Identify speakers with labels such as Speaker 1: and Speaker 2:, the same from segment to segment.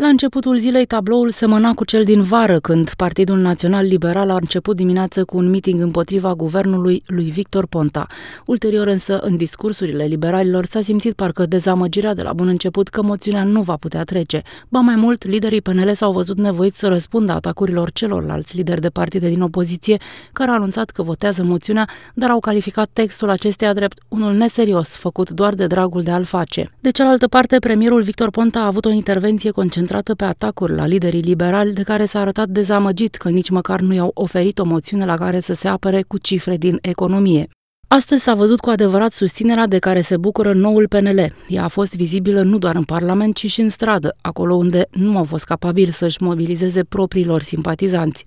Speaker 1: La începutul zilei, tabloul semăna cu cel din vară, când Partidul Național Liberal a început dimineață cu un miting împotriva guvernului lui Victor Ponta. Ulterior însă, în discursurile liberalilor, s-a simțit parcă dezamăgirea de la bun început că moțiunea nu va putea trece. Ba mai mult, liderii PNL s-au văzut nevoiți să răspundă atacurilor celorlalți lideri de partide din opoziție, care au anunțat că votează moțiunea, dar au calificat textul acesteia drept unul neserios, făcut doar de dragul de a-l face. De cealaltă parte, premierul Victor Ponta a avut o intervenție concentrată concentrată pe atacuri la liderii liberali de care s-a arătat dezamăgit că nici măcar nu i-au oferit o moțiune la care să se apere cu cifre din economie. Astăzi s-a văzut cu adevărat susținerea de care se bucură noul PNL. Ea a fost vizibilă nu doar în Parlament, ci și în stradă, acolo unde nu au fost capabili să-și mobilizeze propriilor simpatizanți.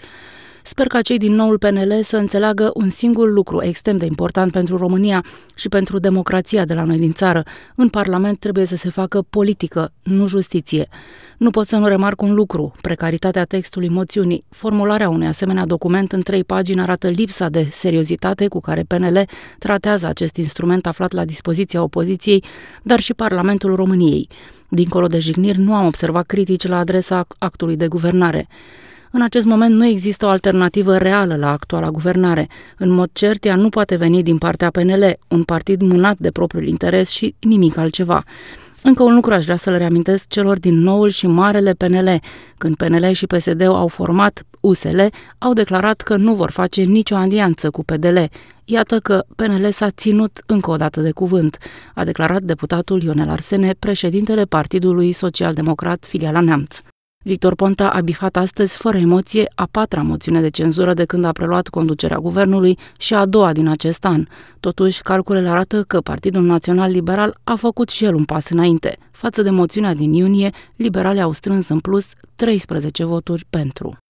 Speaker 1: Sper ca cei din noul PNL să înțeleagă un singur lucru extrem de important pentru România și pentru democrația de la noi din țară. În Parlament trebuie să se facă politică, nu justiție. Nu pot să nu remarc un lucru, precaritatea textului moțiunii. Formularea unui asemenea document în trei pagini arată lipsa de seriozitate cu care PNL tratează acest instrument aflat la dispoziția opoziției, dar și Parlamentul României. Dincolo de jigniri, nu am observat critici la adresa actului de guvernare. În acest moment nu există o alternativă reală la actuala guvernare. În mod cert, ea nu poate veni din partea PNL, un partid mânat de propriul interes și nimic altceva. Încă un lucru aș vrea să le reamintesc celor din noul și marele PNL. Când PNL și PSD au format USL, au declarat că nu vor face nicio alianță cu PDL. Iată că PNL s-a ținut încă o dată de cuvânt, a declarat deputatul Ionel Arsene, președintele Partidului Social Democrat filiala Neamț. Victor Ponta a bifat astăzi, fără emoție, a patra moțiune de cenzură de când a preluat conducerea guvernului și a doua din acest an. Totuși, calculele arată că Partidul Național Liberal a făcut și el un pas înainte. Față de moțiunea din iunie, liberalii au strâns în plus 13 voturi pentru.